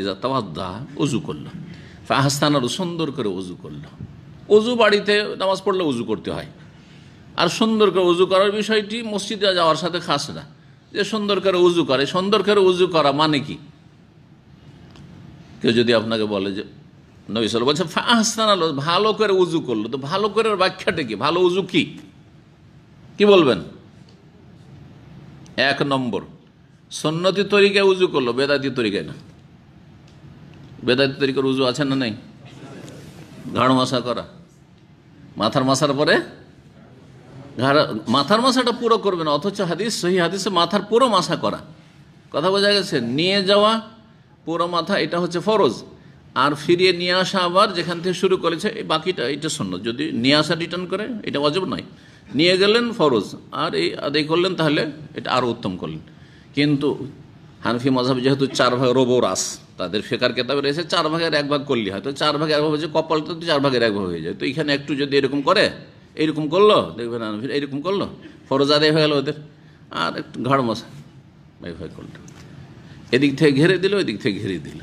ইজা তাওয়াদ্দা উজু করলো ফাহাস্তান আরও সুন্দর করে উজু করলো উজু বাড়িতে নামাজ পড়লে উজু করতে হয় আর সুন্দর করে উজু করার বিষয়টি মসজিদে যাওয়ার সাথে খাস না যে সুন্দর করে উজু করে সুন্দর করে উজু করা মানে কি কেউ যদি আপনাকে বলে যে নবিসাল বলছে ফাহাস্তান আলো ভালো করে উজু করলো তো ভালো করে ব্যাখ্যাটা কি ভালো উজু কি কি বলবেন এক নম্বর সন্নতি তরিকায় উজু করলো বেদাতি তরিকায় না বেদায়ত তরিকার উজু আছে না নেই ঘাড় মশা করা মাথার মশার পরে ঘাড় মাথার মশাটা পুরো করবে না অথচ হাদিস সহি হাদিসে মাথার পুরো মাসা করা কথা বোঝা গেছে নিয়ে যাওয়া পুরো মাথা এটা হচ্ছে ফরজ আর ফিরিয়ে নিয়ে আসা আবার যেখান থেকে শুরু করেছে এই বাকিটা এটা শূন্য যদি নিয়ে আসা রিটার্ন করে এটা অজব নয় নিয়ে গেলেন ফরজ আর এই আদায় করলেন তাহলে এটা আরও উত্তম করলেন কিন্তু হানফি মজাব যেহেতু চার ভাগ রাস তাদের ফেকার কেতাবে রয়েছে চার ভাগের এক ভাগ করলে হয় তো চার ভাগের এক ভাগ হয়েছে কপাল তো চার ভাগের এক ভাগ হয়ে যায় তো এখানে একটু যদি এরকম করে এইরকম করলো দেখবেন আনফির এইরকম করলো ফরজ আদায় হয়ে গেল ওদের আর একটু ঘাড় মশা ভাই ভাই করলো এদিক থেকে ঘেরে দিল এদিক থেকে ঘেরে দিল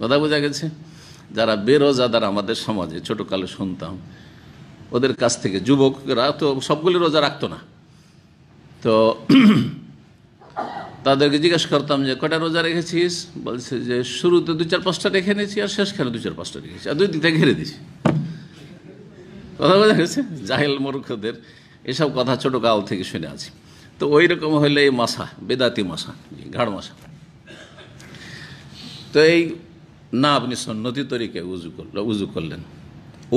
কথা বোঝা গেছে যারা বেরোজাদার আমাদের সমাজে ছোটোকালে শুনতাম ওদের কাছ থেকে যুবকরা তো সবগুলি রোজা রাখতো না তো তাদেরকে জিজ্ঞেস করতাম যে কটা রোজা রেখেছিস বলছে যে শুরুতে দু চার পাঁচটা রেখে নিয়েছি আর শেষখানে দু চার পাঁচটা রেখেছি আর দুই দিকটা ঘিরে দিয়েছি কথা বোঝা গেছে জাহেল মূর্খদের এসব কথা ছোটো কাল থেকে শুনে আছি তো ওই রকম হইলে এই মাসা বেদাতি মাসা ঘাড় মাসা তো এই না আপনি সন্নতি তরিকে উজু করল উজু করলেন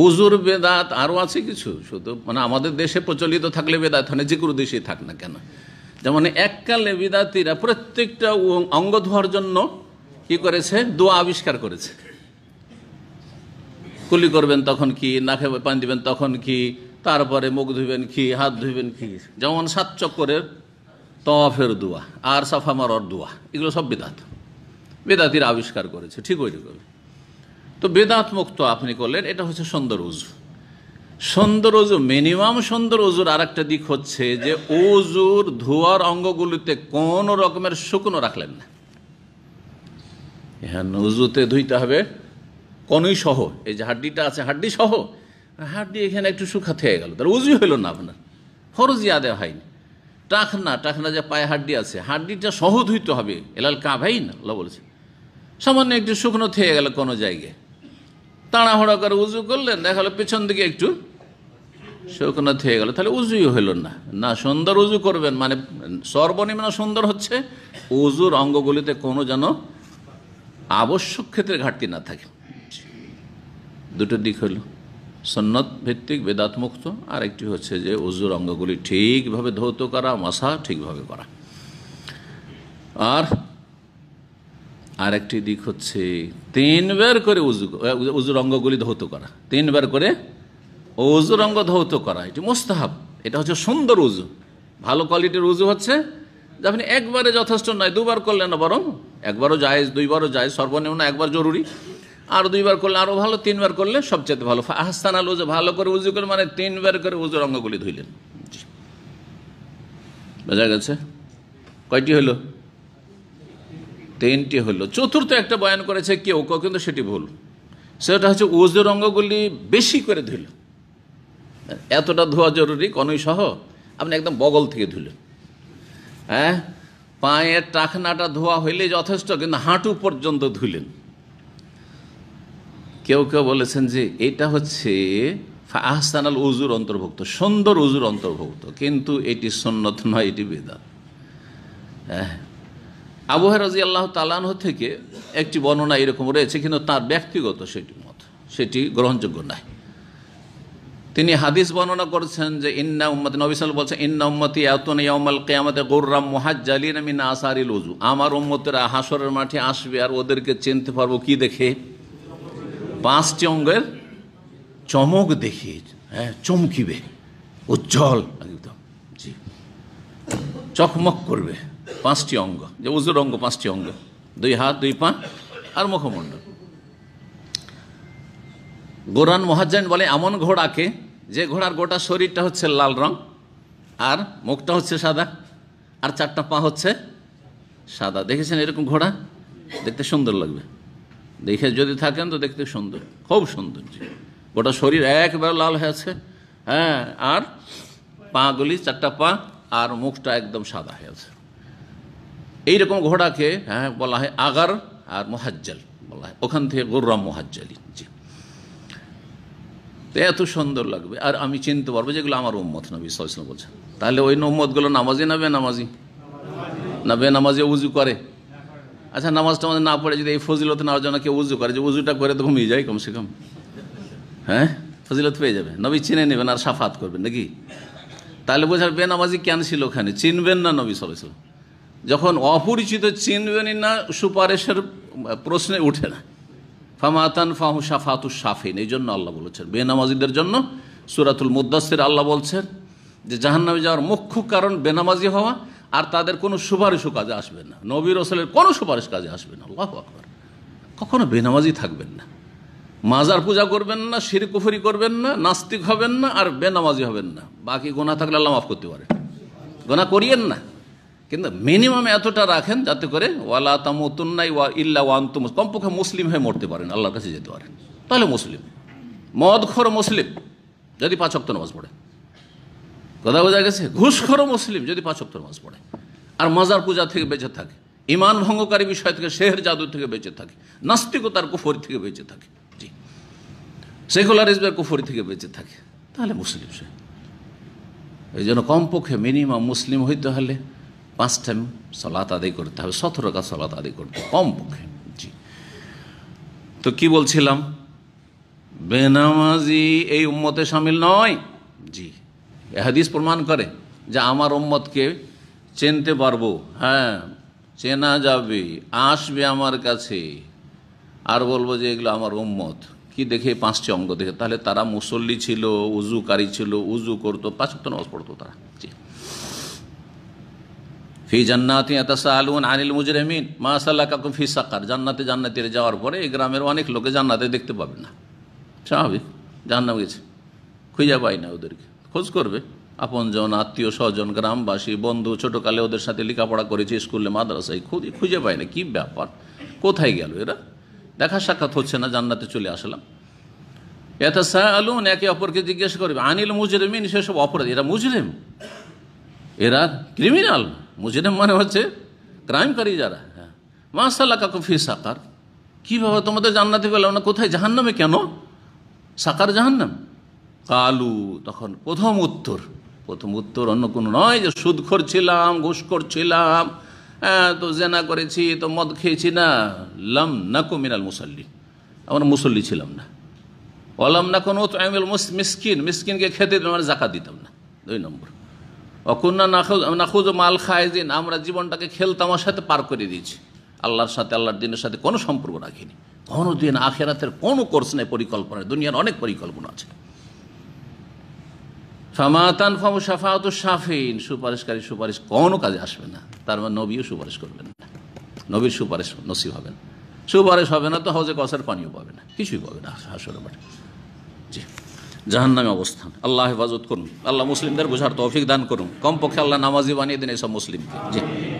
উজুর বেদাত আরও আছে কিছু শুধু মানে আমাদের দেশে প্রচলিত থাকলে বেদাত মানে যে কোনো দেশেই থাক না কেন যেমন এককালে বিদাতিরা প্রত্যেকটা অঙ্গ ধোয়ার জন্য কি করেছে দোয়া আবিষ্কার করেছে কুলি করবেন তখন কি নাকে পানি দিবেন তখন কি তারপরে মুখ ধুবেন কি হাত ধুবেন কি যেমন সাত চক্করের তফের দোয়া আর সাফা মারর দোয়া এগুলো সব বেদাত বেদাতির আবিষ্কার করেছে ঠিক ওই রকম তো বেদাত মুক্ত আপনি করলেন এটা হচ্ছে সুন্দর উজু সুন্দর অজু মিনিমাম সুন্দর অজুর আর একটা দিক হচ্ছে যে অজুর ধোয়ার অঙ্গগুলিতে কোনো রকমের শুকনো রাখলেন না হ্যাঁ অজুতে ধুইতে হবে কনই সহ এই যে হাড্ডিটা আছে হাড্ডি সহ হাড্ডি এখানে একটু শুকাতে হয়ে গেল তার উজুই হইল না আপনার ফরজি আদে হয়নি টাকনা টাকনা যে পায়ে হাড্ডি আছে হাড্ডিটা সহ ধুইতে হবে এলাল ভাই না বলছে সামান্য একটু শুকনো থেয়ে গেল কোনো জায়গায় তাড়াহুড়া করে উজু করলেন দেখা গেল পেছন দিকে একটু শৌকনা থেকে গেল তাহলে উজুই হইল না না সুন্দর উজু করবেন মানে সর্বনিম্ন সুন্দর হচ্ছে উজুর অঙ্গগুলিতে কোনো যেন আবশ্যক ক্ষেত্রে ঘাটতি না থাকে দুটো দিক হইল সন্ন্যত ভিত্তিক বেদাতমুক্ত আর একটি হচ্ছে যে উজুর অঙ্গগুলি ঠিকভাবে ধৌত করা মশা ঠিকভাবে করা আর আর একটি দিক হচ্ছে তিনবার করে উজু উজুর অঙ্গগুলি ধৌত করা তিনবার করে উজুর অঙ্গ ধৌত করা এটি মোস্তাহাব এটা হচ্ছে সুন্দর উজু ভালো কোয়ালিটির উজু হচ্ছে যে আপনি একবারে যথেষ্ট নয় দুবার করলেন না বরং একবারও যায় দুইবারও যায় সর্বনিম্ন একবার জরুরি আর দুইবার করলে আরও ভালো তিনবার করলে সবচেয়ে ভালো আহস্তান আলু ভালো করে উজু করে মানে তিনবার করে উজুর অঙ্গগুলি ধুইলেন বোঝা গেছে কয়টি হলো তিনটি হলো চতুর্থ একটা বয়ান করেছে কেউ কেউ কিন্তু সেটি ভুল সেটা হচ্ছে ওজুর অঙ্গগুলি বেশি করে ধুল এতটা ধোয়া জরুরি কনই সহ আপনি একদম বগল থেকে ধুলেন হ্যাঁ পায়ের টাকনাটা ধোয়া হইলে যথেষ্ট কিন্তু হাঁটু পর্যন্ত ধুলেন কেউ কেউ বলেছেন যে এটা হচ্ছে আহসানাল উজুর অন্তর্ভুক্ত সুন্দর উজুর অন্তর্ভুক্ত কিন্তু এটি সন্ন্যত নয় এটি বেদাত হ্যাঁ আবহাওয়া রাজি আল্লাহ তালানহ থেকে একটি বর্ণনা এরকম রয়েছে কিন্তু তার ব্যক্তিগত সেটি মত সেটি গ্রহণযোগ্য নাই তিনি হাদিস বর্ণনা করেছেন যে ইন্না উম্মত নবিসাল বলছেন ইন্না উম্মতি আতন ইয়ামাল কেয়ামতে গোর্রাম আমি না আসারি লজু আমার উম্মতেরা হাসরের মাঠে আসবে আর ওদেরকে চিনতে পারবো কি দেখে পাঁচটি অঙ্গের চমক দেখে হ্যাঁ চমকিবে উজ্জ্বল একদম জি চকমক করবে পাঁচটি অঙ্গ যে উজুর অঙ্গ পাঁচটি অঙ্গ দুই হাত দুই পা আর মুখমণ্ডল গোরান মহাজান বলে এমন ঘোড়াকে যে ঘোড়ার গোটা শরীরটা হচ্ছে লাল রং আর মুখটা হচ্ছে সাদা আর চারটা পা হচ্ছে সাদা দেখেছেন এরকম ঘোড়া দেখতে সুন্দর লাগবে দেখে যদি থাকেন তো দেখতে সুন্দর খুব সুন্দর গোটা শরীর একবার লাল হয়ে আছে হ্যাঁ আর পাগুলি চারটা পা আর মুখটা একদম সাদা হয়ে আছে এইরকম ঘোড়াকে হ্যাঁ বলা হয় আগার আর মহাজ্জাল বলা হয় ওখান থেকে গোর্রাম মোহাজ্জালি জি তো এত সুন্দর লাগবে আর আমি চিনতে পারবো যেগুলো আমার উম্মত নবী সাল্লাম বলছেন তাহলে ওই নম্মতগুলো নামাজি না বেনামাজি না বেনামাজি উজু করে আচ্ছা নামাজ আমাদের না পড়ে যদি এই ফজিলত না জন্য কেউ উজু করে যে উজুটা করে তো ঘুমিয়ে যায় কমসে কম হ্যাঁ ফজিলত পেয়ে যাবে নবী চিনে নেবেন আর সাফাত করবেন নাকি তাহলে বোঝার বেনামাজি কেন ছিল ওখানে চিনবেন না নবী সাল্লাম যখন অপরিচিত চিনবেনই না সুপারিশের প্রশ্নে উঠে না ফামাতান ফাহু সাফাতু সাফিন এই জন্য আল্লাহ বলেছেন বেনামাজিদের জন্য সুরাতুল মুদাসের আল্লাহ বলছেন যে জাহান্নামে যাওয়ার মুখ্য কারণ বেনামাজি হওয়া আর তাদের কোনো সুপারিশও কাজে আসবে না নবীর রসলের কোনো সুপারিশ কাজে আসবে না আল্লাহ আকবর কখনো বেনামাজি থাকবেন না মাজার পূজা করবেন না শিরকুফুরি করবেন না নাস্তিক হবেন না আর বেনামাজি হবেন না বাকি গোনা থাকলে আল্লাহ মাফ করতে পারেন গোনা করিয়েন না কিন্তু মিনিমাম এতটা রাখেন যাতে করে ওয়ালা তামুতুন্নাই ওয়া ইল্লা ওয়ান্তুম কমপক্ষে মুসলিম হয়ে মরতে পারেন আল্লাহর কাছে যেতে পারেন তাহলে মুসলিম মদখর মুসলিম যদি পাঁচ অক্ত নামাজ পড়ে কথা বোঝা গেছে ঘুষখর মুসলিম যদি পাঁচ অক্ত নামাজ পড়ে আর মাজার পূজা থেকে বেঁচে থাকে ইমান ভঙ্গকারী বিষয় থেকে শেহের জাদু থেকে বেঁচে থাকে নাস্তিকতার কুফরি থেকে বেঁচে থাকে জি সেকুলারিজমের কুফরি থেকে বেঁচে থাকে তাহলে মুসলিম সে এই জন্য কমপক্ষে মিনিমাম মুসলিম হইতে হলে পাঁচ টাইম সলাত আদায় করতে হবে সতেরো কাজ সলাত আদায় করতে কমপক্ষে জি তো কি বলছিলাম বেনামাজি এই উম্মতে সামিল নয় জি এহাদিস প্রমাণ করে যে আমার উম্মতকে চিনতে পারবো হ্যাঁ চেনা যাবে আসবে আমার কাছে আর বলবো যে এগুলো আমার উম্মত কি দেখে পাঁচটি অঙ্গ দেখে তাহলে তারা মুসল্লি ছিল উজুকারী ছিল উজু করতো পাঁচ নজ পড়তো তারা জি ফি জান্নাতি আলুন আনিল মুজরেমিন মাসাল্লাহ কাকুম ফি সাকার জান্নাতে জান্নাতিরে যাওয়ার পরে এই গ্রামের অনেক লোকে জান্নাতে দেখতে পাবে না স্বাভাবিক জান্নাম গেছে খুঁজে পাই না ওদেরকে খোঁজ করবে আপনজন আত্মীয় স্বজন গ্রামবাসী বন্ধু ছোটোকালে ওদের সাথে লেখাপড়া করেছে স্কুলে মাদ্রাসায় খুঁজে খুঁজে পাই না কী ব্যাপার কোথায় গেল এরা দেখা সাক্ষাৎ হচ্ছে না জান্নাতে চলে আসলাম এটা সাহ আলুন একে অপরকে জিজ্ঞেস করবে আনিল মুজরেমিন সেসব অপরাধ এরা মুজরেম এরা ক্রিমিনাল মুজরিম মানে হচ্ছে ক্রাইমকারী যারা হ্যাঁ মাসাল্লা কাকু ফি সাকার কীভাবে তোমাদের জান্নাতে পেলাম না কোথায় জাহান্নামে কেন সাকার জাহান্নাম কালু তখন প্রথম উত্তর প্রথম উত্তর অন্য কোনো নয় যে সুদ করছিলাম ঘুষ করছিলাম হ্যাঁ তো জেনা করেছি তো মদ খেয়েছি না লাম নাকু মিনাল মুসল্লি আমরা মুসল্লি ছিলাম না অলাম না কোনো মিসকিন মিসকিনকে খেতে মানে জাকা দিতাম না দুই নম্বর অকুন্না নাখুজ মাল দিন আমরা জীবনটাকে খেলতামার সাথে পার করে দিয়েছি আল্লাহর সাথে আল্লাহর দিনের সাথে কোনো সম্পর্ক রাখিনি কোনো দিন আখেরাতের কোনো কোর্স নেই পরিকল্পনা দুনিয়ার অনেক পরিকল্পনা আছে ফামাতান ফামু সাফাত সাফিন সুপারিশকারী সুপারিশ কোনো কাজে আসবে না তার মানে নবীও সুপারিশ করবেন না নবীর সুপারিশ নসিব হবে না সুপারিশ হবে না তো হজে কসার পানিও পাবে না কিছুই পাবে না হাসরের মাঠে জি জাহান্নামে অবস্থান আল্লাহ হেফাজত করুন আল্লাহ মুসলিমদের বোঝার তৌফিক দান করুন কমপক্ষে আল্লাহ নামাজি বানিয়ে দিন এসব মুসলিমকে জি